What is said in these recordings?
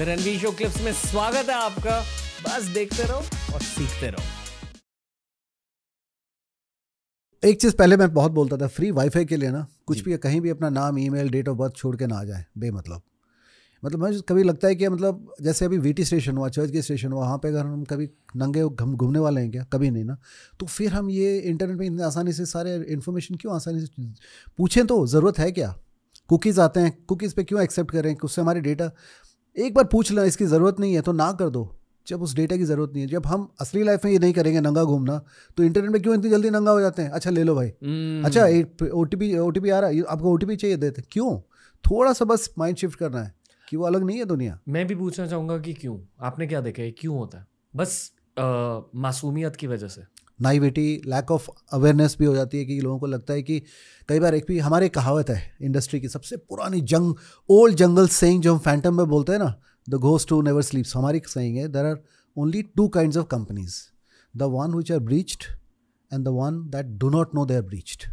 Ranveer show clips में स्वागत है आपका बस देखते रहो और सीखते रहो एक चीज़ पहले मैं बहुत बोलता था फ्री वाईफाई के लिए ना कुछ भी कहीं भी अपना नाम ईमेल डेट ऑफ बर्थ छोड़ के ना आ जाए बेमतलब मतलब मैं कभी लगता है कि मतलब जैसे अभी वीटी स्टेशन हुआ चर्च के स्टेशन हुआ वहाँ पे अगर हम कभी नंगे घम घूमने वाले हैं क्या कभी नहीं ना तो फिर हम ये इंटरनेट में इतने आसानी से सारे इन्फॉर्मेशन क्यों आसानी से पूछें तो ज़रूरत है क्या कुकीज़ आते हैं कुकीज़ पे क्यों एक्सेप्ट करें उससे हमारे डेटा एक बार पूछ लें इसकी ज़रूरत नहीं है तो ना कर दो जब उस डेटा की ज़रूरत नहीं है जब हम असली लाइफ में ये नहीं करेंगे नंगा घूमना तो इंटरनेट में क्यों इतनी जल्दी नंगा हो जाते हैं अच्छा ले लो भाई हम्म। अच्छा O T P O T P आ रहा है आपको ओ टी पी चाहिए देते क्यों थोड़ा सा बस माइंड शिफ्ट करना है कि वो अलग नहीं है दुनिया मैं भी पूछना चाहूँगा कि क्यों आपने क्या देखा है क्यों होता है बस मासूमियत की वजह से नाइविटी लैक ऑफ अवेयरनेस भी हो जाती है कि लोगों को लगता है कि कई बार एक भी हमारे कहावत है इंडस्ट्री की सबसे पुरानी जंग ओल्ड जंगल सेइंग जो हम फैंटम में बोलते हैं ना the ghost to never sleeps हमारी सेइंग है there are only two kind of companies the one which are breached and the one that do not know they are breached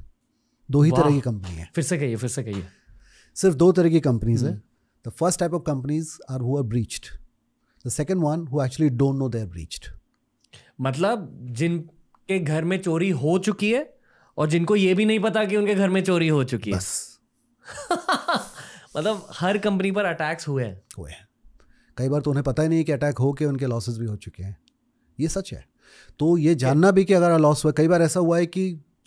दो ही तरह की कंपनी है फिर से कहिए फिर से कहिए सिर्फ दो तरह की कंपनीज है the first type of companies are who are breached the second one who actually don't know they are breached मतलब जिन के घर में चोरी हो चुकी है और जिनको ये भी नहीं पता कि उनके घर में चोरी हो चुकी है मतलब हर कंपनी पर अटैक्स हुए हैं हुए हैं कई बार तो उन्हें पता ही नहीं कि अटैक हो के उनके लॉसेस भी हो चुके हैं ये सच है तो ये जानना भी कि अगर लॉस हुआ कई बार ऐसा हुआ है कि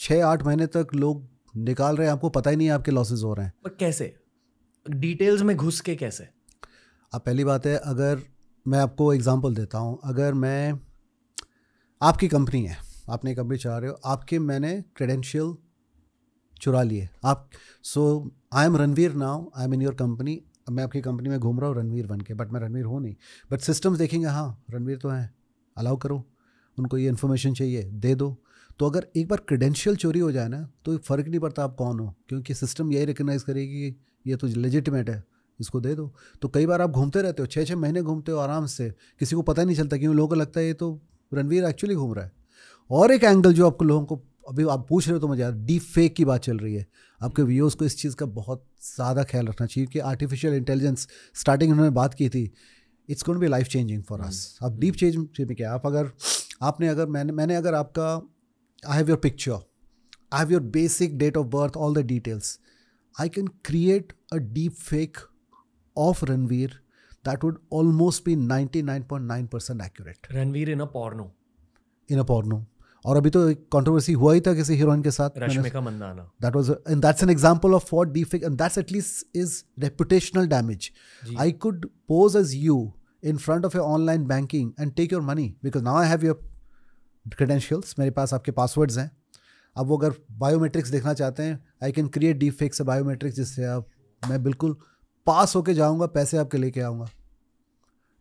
छः आठ महीने तक लोग निकाल रहे हैं आपको पता ही नहीं है आपके लॉसेज हो रहे हैं पर कैसे डिटेल्स में घुस के कैसे अब पहली बात है अगर मैं आपको एग्जाम्पल देता हूँ अगर मैं आपकी कंपनी है आपने कंपनी चला रहे हो आपके मैंने क्रेडेंशियल चुरा लिए आप so I am Ranveer now I am in your company मैं आपकी कंपनी में घूम रहा हूँ रणवीर बन के बट मैं रणवीर हूँ नहीं बट सिस्टम्स देखेंगे हाँ रणवीर तो हैं अलाउ करो उनको ये इन्फॉर्मेशन चाहिए दे दो तो अगर एक बार क्रेडेंशियल चोरी हो जाए ना तो फ़र्क नहीं पड़ता आप कौन हो क्योंकि सिस्टम यही रिकगनाइज़ करेगी कि ये तो लेजिटमेट है इसको दे दो तो कई बार आप घूमते रहते हो छः छः महीने घूमते हो आराम से किसी को पता नहीं चलता क्यों लोगों को लगता है ये तो रणवीर एक्चुअली घूम रहा है और एक एंगल जो आपको लोगों को अभी आप पूछ रहे हो तो मुझे यार डीप फेक की बात चल रही है आपके व्यूअर्स को इस चीज़ का बहुत ज़्यादा ख्याल रखना चाहिए कि आर्टिफिशियल इंटेलिजेंस स्टार्टिंग उन्होंने बात की थी it's can't be life changing for us आप डीप चेंज हम्म। में क्या आप अगर आपने अगर मैंने मैंने अगर आपका I have your picture I have your basic date of birth all the details I can create a deepfake of Ranveer ninety nine point nine percent accurate Ranveer in a porno in a porno और अभी तो एक controversy हुआ ही था किसी heroine के साथ that was and that's an example of what defect and that's at least is reputational damage I could pose as you in front of your online banking and take your money because now I have your credentials मेरे पास आपके passwords हैं अब वो अगर biometrics देखना चाहते हैं I can create deepfakes biometrics जिससे आप मैं बिल्कुल पास होके जाऊँगा पैसे आपके लेके आऊँगा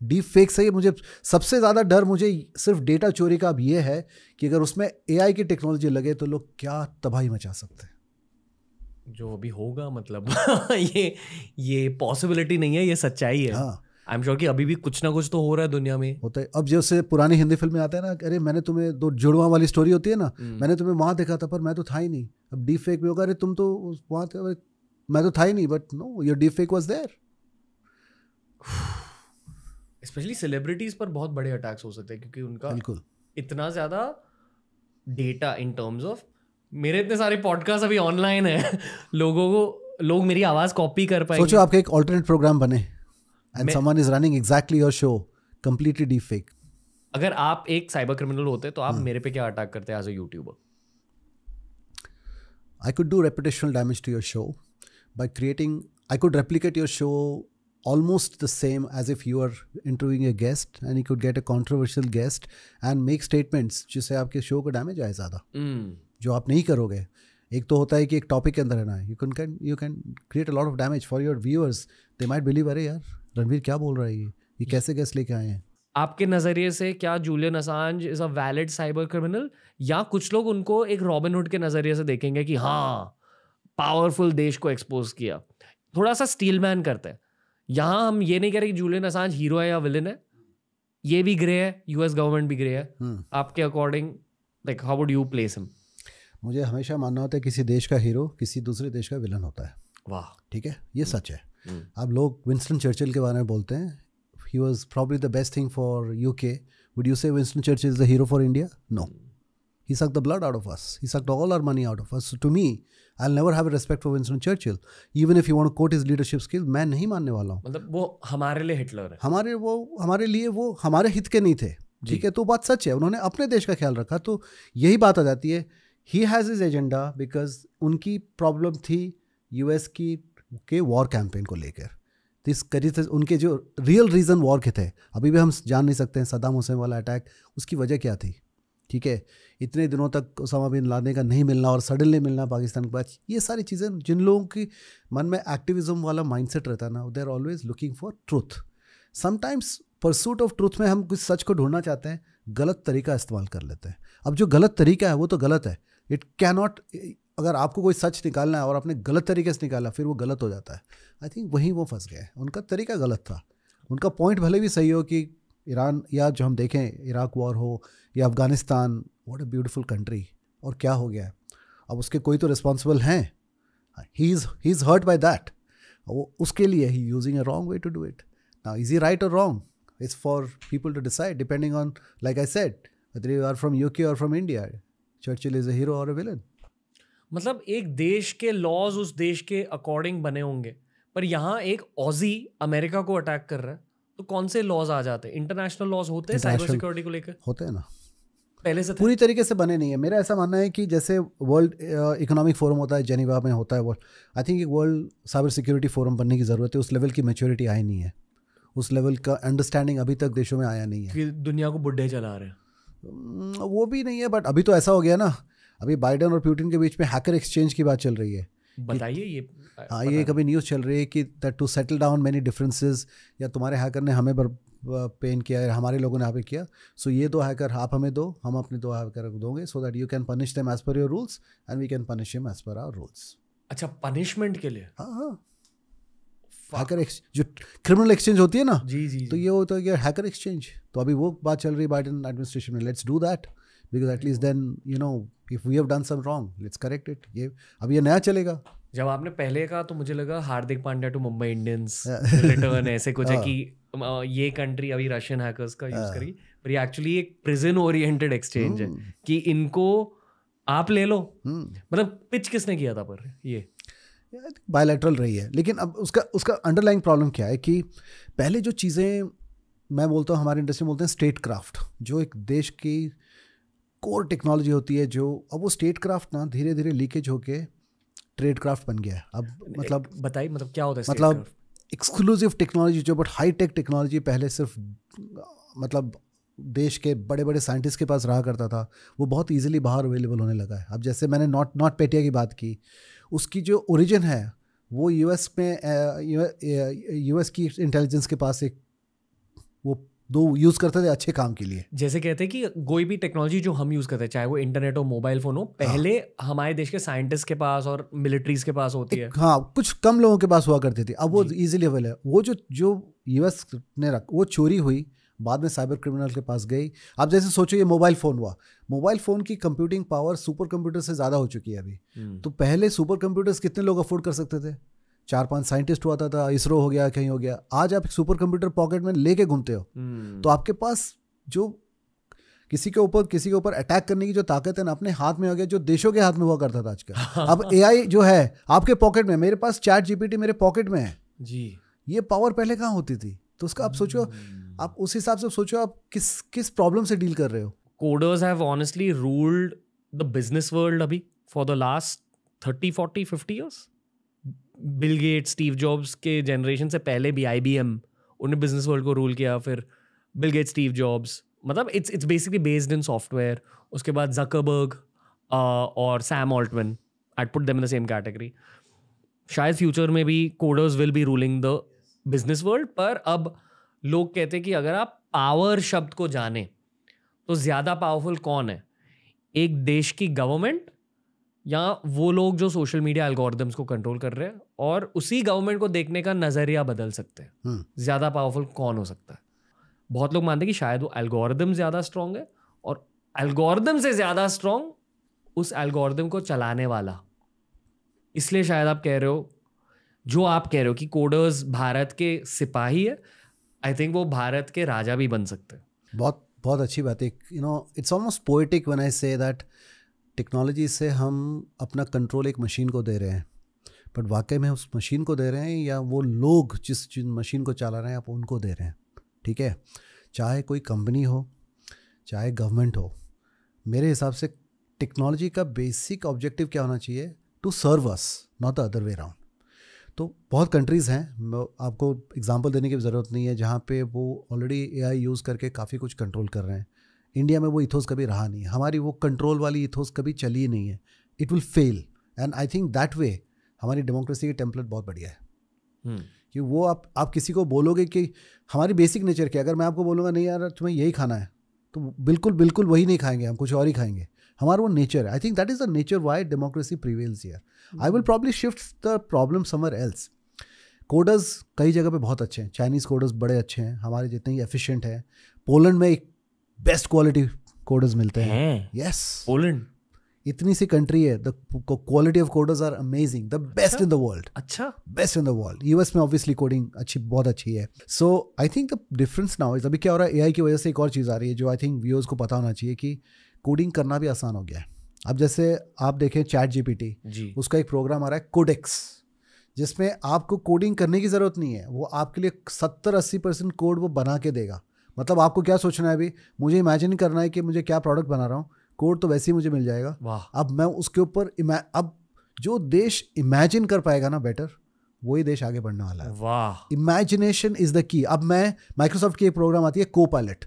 डीप फेक से मुझे सबसे ज़्यादा डर मुझे सिर्फ डेटा चोरी का अब ये है कि अगर उसमें ए की टेक्नोलॉजी लगे तो लोग क्या तबाही मचा सकते हैं जो अभी होगा मतलब ये ये पॉसिबिलिटी नहीं है ये सच्चाई है आई एम श्योर कि अभी भी कुछ ना कुछ तो हो रहा है दुनिया में होता है अब जैसे पुरानी हिंदी फिल्में आते हैं ना अरे मैंने तुम्हें दो जुड़वा वाली स्टोरी होती है ना हम्म। मैंने तुम्हें वहाँ देखा था पर मैं तो था ही नहीं अब डीप फेक भी होगा अरे तुम तो वहाँ थे मैं तो था ही नहीं but no your deepfake was there specially celebrities पर बहुत बड़े अटैक्स हो सकते हैं क्योंकि उनका बिल्कुल इतना ज़्यादा डेटा इन टर्म्स ऑफ मेरे इतने सारे पॉडकास्ट अभी ऑनलाइन है लोगों को लोग मेरी आवाज़ कॉपी कर पाए सोचो आपका एक ऑल्टरनेट प्रोग्राम बने and someone is running exactly your show completely deepfake अगर आप एक साइबर क्रिमिनल होते तो आप हाँ। मेरे पे क्या अटैक करते as a YouTuber I could do reputational damage to your show by creating I could replicate your show almost the same as if you are interviewing a guest and you could get a controversial guest and make statements जिससे आपके show को damage आए ज़्यादा hmm. जो आप नहीं करोगे एक तो होता है कि एक टॉपिक के अंदर रहना है you can can you can create a lot of damage for your viewers they might believe अरे यार रणवीर क्या बोल रहा है ये ये कैसे गेस्ट लेके आए हैं आपके नज़रिए से क्या Julian Assange is a valid cyber criminal या कुछ लोग उनको एक रॉबिनहुड के नज़रिए से देखेंगे कि हाँ पावरफुल देश को एक्सपोज किया थोड़ा सा स्टील मैन करते हैं यहाँ हम ये नहीं कह रहे कि जूलियन असांज हीरो है या विलेन है ये भी ग्रे है यूएस गवर्नमेंट भी ग्रे है hmm. आपके according like how would you place him मुझे हमेशा मानना होता है किसी देश का हीरो किसी दूसरे देश का विलन होता है वाह ठीक है ये सच है आप हम्म। लोग विंस्टन चर्चिल के बारे में बोलते हैं he was probably the best thing for U K would you say Winston Churchill is the hero for India no He sucked the blood out of us. He sucked all our money out of us. So to me, I'll never have a respect for Winston Churchill. Even if you want to quote his leadership skills, मैं नहीं मानने वाला हूँ मतलब वो हमारे लिए Hitler है हमारे वो हमारे लिए वो हमारे हित के नहीं थे ठीक है तो बात सच है उन्होंने अपने देश का ख्याल रखा तो यही बात आ जाती है he has is agenda because उनकी प्रॉब्लम थी एस की के वॉर कैंपेन को लेकर तो इस करीब से उनके जो रियल रीज़न वॉर के थे अभी भी हम जान नहीं सकते हैं सदाम हुसैन वाला अटैक उसकी वजह क्या थी ठीक है इतने दिनों तक उसामा बिन लादेन का नहीं मिलना और सडनली मिलना पाकिस्तान के बाद ये सारी चीज़ें जिन लोगों की मन में एक्टिविज्म वाला माइंडसेट रहता है ना they are always looking for truth sometimes pursuit of truth में हम कुछ सच को ढूंढना चाहते हैं गलत तरीका इस्तेमाल कर लेते हैं अब जो गलत तरीका है वो तो गलत है इट कैनॉट अगर आपको कोई सच निकालना है और आपने गलत तरीके से निकाला फिर वो गलत हो जाता है आई थिंक वहीं वो फंस गए उनका तरीका गलत था उनका पॉइंट भले भी सही हो कि ईरान या जो हम देखें इराक वॉर हो या Afghanistan what a beautiful country और क्या हो गया है अब उसके कोई तो रिस्पॉन्सिबल हैं he is he is hurt by that वो उसके लिए he using a wrong way to do it ना इज़ ई राइट और wrong it's for people to decide depending on like I set you are from U K और from India Churchill is a hero और a villain मतलब एक देश के laws उस देश के अकॉर्डिंग बने होंगे पर यहाँ एक ऑजी अमेरिका को अटैक कर रहा है तो कौन से लॉज आ जाते हैं इंटरनेशनल लॉज होते हैं साइबर सिक्योरिटी को लेकर होते हैं ना पहले से पूरी तरीके से बने नहीं है मेरा ऐसा मानना है कि जैसे वर्ल्ड इकोनॉमिक फोरम होता है जेनेवा में होता है वर्ल्ड आई थिंक एक वर्ल्ड साइबर सिक्योरिटी फोरम बनने की ज़रूरत है उस लेवल की मेच्योरिटी आई नहीं है उस लेवल का अंडरस्टैंडिंग अभी तक देशों में आया नहीं है कि दुनिया को बुढ़े चला रहे हैं mm, वो भी नहीं है बट अभी तो ऐसा हो गया ना अभी बाइडन और प्यूटिन के बीच में हैकर एक्सचेंज की बात चल रही है बताइए ये हाँ ये कभी न्यूज़ चल रही है कि to settle down many differences या तुम्हारे हैकर ने हमें बर, पेन किया है हमारे लोगों ने यहाँ पे किया सो so ये दो हैकर आप हमें दो हम अपने दो हैकर को दोगे so that you can punish them as per your rules and we can punish him as per our rules अच्छा पनिशमेंट के लिए हाँ हाँ हैकर जो क्रिमिनल एक्सचेंज होती है ना जी जी तो ये होता है हैकर एक्सचेंज तो अभी वो बात चल रही है बाइडन एडमिनिस्ट्रेशन में let's do that because at least then you know if we have done some wrong let's correct it ये अब ये नया चलेगा जब आपने पहले कहा तो मुझे लगा Hardik Pandya to Mumbai Indians return ऐसे कुछ है हाँ। कि ये कंट्री अभी रशियन हैकर्स का यूज हाँ। करी पर ये एक्चुअली एक प्रिजन ओरिएंटेड एक्सचेंज है हम्म। कि इनको आप ले लो हम्म। मतलब पिच किसने किया था पर ये बायोलेट्रल रही है लेकिन अब उसका उसका अंडरलाइन प्रॉब्लम क्या है कि पहले जो चीज़ें मैं बोलता हूँ हमारे इंडस्ट्री में बोलते हैं स्टेट क्राफ्ट जो एक देश की कोर टेक्नोलॉजी होती है जो अब वो स्टेट क्राफ्ट ना धीरे धीरे लीकेज होके ट्रेड क्राफ्ट बन गया है अब मतलब बताइए मतलब क्या होता है मतलब एक्सक्लूसिव टेक्नोलॉजी जो बट हाई टेक टेक्नोलॉजी पहले सिर्फ मतलब देश के बड़े बड़े साइंटिस्ट के पास रहा करता था वो बहुत ईजिली बाहर अवेलेबल होने लगा है अब जैसे मैंने नॉट नॉट पेटिया की बात की उसकी जो ओरिजिन है वो यूएस में यूएस की इंटेलिजेंस के पास एक वो दो यूज करते थे अच्छे काम के लिए जैसे कहते हैं कि कोई भी टेक्नोलॉजी जो हम यूज करते हैं चाहे वो इंटरनेट हो मोबाइल फोन हो हाँ। पहले हाँ। हमारे देश के साइंटिस्ट के पास और मिलिट्रीज के पास होती है हाँ कुछ कम लोगों के पास हुआ करती थी अब वो इजिली अवेल है वो जो जो यूएस ने रख वो चोरी हुई बाद में साइबर क्रिमिनल के पास गई अब जैसे सोचो ये मोबाइल फ़ोन हुआ मोबाइल फ़ोन की कंप्यूटिंग पावर सुपर कंप्यूटर से ज़्यादा हो चुकी है अभी हम्म। तो पहले सुपर कंप्यूटर्स कितने लोग अफोर्ड कर सकते थे चार पांच साइंटिस्ट हुआ था इसरो हो गया कहीं हो गया आज आप एक सुपर कंप्यूटर पॉकेट में लेके घूमते हो हम्म। तो आपके पास जो किसी के ऊपर किसी के ऊपर अटैक करने की जो ताकत है ना अपने हाथ में हो गया जो देशों के हाथ में हुआ करता था आजकल अब ए जो है आपके पॉकेट में मेरे पास चैट जीपीटी मेरे पॉकेट में है जी ये पावर पहले कहाँ होती थी तो उसका आप सोचो हम्म। आप उस हिसाब से सोचो आप किस किस प्रॉब्लम से डील कर रहे हो coders have honestly ruled the business world अभी for the last thirty forty fifty years Bill Gate Steve Jobs के जनरेशन से पहले भी आई बी एम उन्हें बिजनेस वर्ल्ड को रूल किया फिर बिल गेट स्टीव जॉब्स मतलब it's it's basically based in software उसके बाद जकरबर्ग uh, और Sam Altman at put them in the same category शायद फ्यूचर में भी coders will B ruling the business world पर अब लोग कहते हैं कि अगर आप पावर शब्द को जाने तो ज़्यादा पावरफुल कौन है एक देश की गवर्नमेंट या वो लोग जो सोशल मीडिया एल्गोरिदम्स को कंट्रोल कर रहे हैं और उसी गवर्नमेंट को देखने का नज़रिया बदल सकते हैं हम्म। ज़्यादा पावरफुल कौन हो सकता है बहुत लोग मानते हैं कि शायद वो एल्गोरिदम ज़्यादा स्ट्रांग है और एल्गोरिदम से ज़्यादा स्ट्रांग उस एल्गोरिदम को चलाने वाला इसलिए शायद आप कह रहे हो जो आप कह रहे हो कि कोडर्स भारत के सिपाही है आई थिंक वो भारत के राजा भी बन सकते हैं बहुत बहुत अच्छी बात है you know it's almost poetic when I say that technology से हम अपना कंट्रोल एक मशीन को दे रहे हैं बट वाकई में उस मशीन को दे रहे हैं या वो लोग जिस जिन मशीन को चला रहे हैं आप उनको दे रहे हैं ठीक है चाहे कोई कंपनी हो चाहे गवर्नमेंट हो मेरे हिसाब से टेक्नोलॉजी का बेसिक ऑब्जेक्टिव क्या होना चाहिए to serve us not the other way round तो बहुत कंट्रीज़ हैं आपको एग्जांपल देने की ज़रूरत नहीं है जहाँ पे वो ऑलरेडी एआई यूज़ करके काफ़ी कुछ कंट्रोल कर रहे हैं इंडिया में वो इथोस कभी रहा नहीं हमारी वो कंट्रोल वाली इथोस कभी चली नहीं है it will fail and I think that way हमारी डेमोक्रेसी की टेम्पलेट बहुत बढ़िया है hmm. कि वो आप आप किसी को बोलोगे कि हमारी बेसिक नेचर क्या अगर मैं आपको बोलूँगा नहीं यार तुम्हें यही खाना है तो बिल्कुल बिल्कुल वही नहीं खाएंगे हम कुछ और ही खाएंगे हमारा वो नेचर है I think that is the nature why democracy prevails yeah I will probably shift the problem somewhere else coders कई जगह पे बहुत अच्छे हैं चाइनीज़ कोडर्स बड़े अच्छे हैं हमारे जितने ही एफिशिएंट हैं पोलैंड में एक बेस्ट क्वालिटी कोडर्स मिलते हैं यस पोलैंड इतनी सी कंट्री है the quality of coders are amazing the best in the world अच्छा best in the world US में ऑब्वियसली कोडिंग अच्छी बहुत अच्छी है so I think the difference now is अभी क्या हो रहा है एआई की वजह से एक और चीज़ आ रही है जो आई थिंक व्यूअर्स को पता होना चाहिए कि कोडिंग करना भी आसान हो गया है अब जैसे आप देखें चैट जीपीटी उसका एक प्रोग्राम आ रहा है कोडेक्स जिसमें आपको कोडिंग करने की ज़रूरत नहीं है वो आपके लिए सत्तर अस्सी परसेंट कोड वो बना के देगा मतलब आपको क्या सोचना है अभी मुझे इमेजिन करना है कि मुझे क्या प्रोडक्ट बना रहा हूँ कोड तो वैसे ही मुझे मिल जाएगा वाह अब मैं उसके ऊपर अब जो देश इमेजिन कर पाएगा ना बेटर वही देश आगे बढ़ने वाला है वाह इमेजिनेशन इज द की अब मैं माइक्रोसॉफ्ट की एक प्रोग्राम आती है को पायलट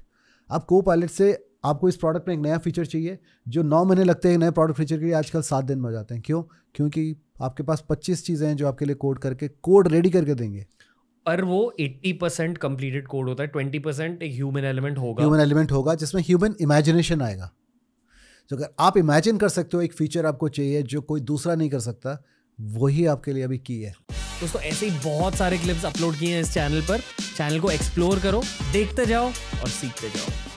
अब को पायलट से आपको इस प्रोडक्ट में एक नया फीचर चाहिए जो नौ महीने लगते हैं नए प्रोडक्ट फीचर के लिए आजकल सात दिन में हो जाते हैं क्यों क्योंकि आपके पास पच्चीस चीज़ें हैं जो आपके लिए कोड करके कोड रेडी करके देंगे पर वो 80 परसेंट कंप्लीटेड कोड होता है 20 परसेंट एक ह्यूमन एलिमेंट होगा ह्यूमन एलिमेंट होगा जिसमें ह्यूमन इमेजिनेशन आएगा जो तो अगर आप इमेजिन कर सकते हो एक फीचर आपको चाहिए जो कोई दूसरा नहीं कर सकता वही आपके लिए अभी की है दोस्तों ऐसे ही बहुत सारे क्लिप्स अपलोड किए हैं इस चैनल पर चैनल को एक्सप्लोर करो देखते जाओ और सीखते जाओ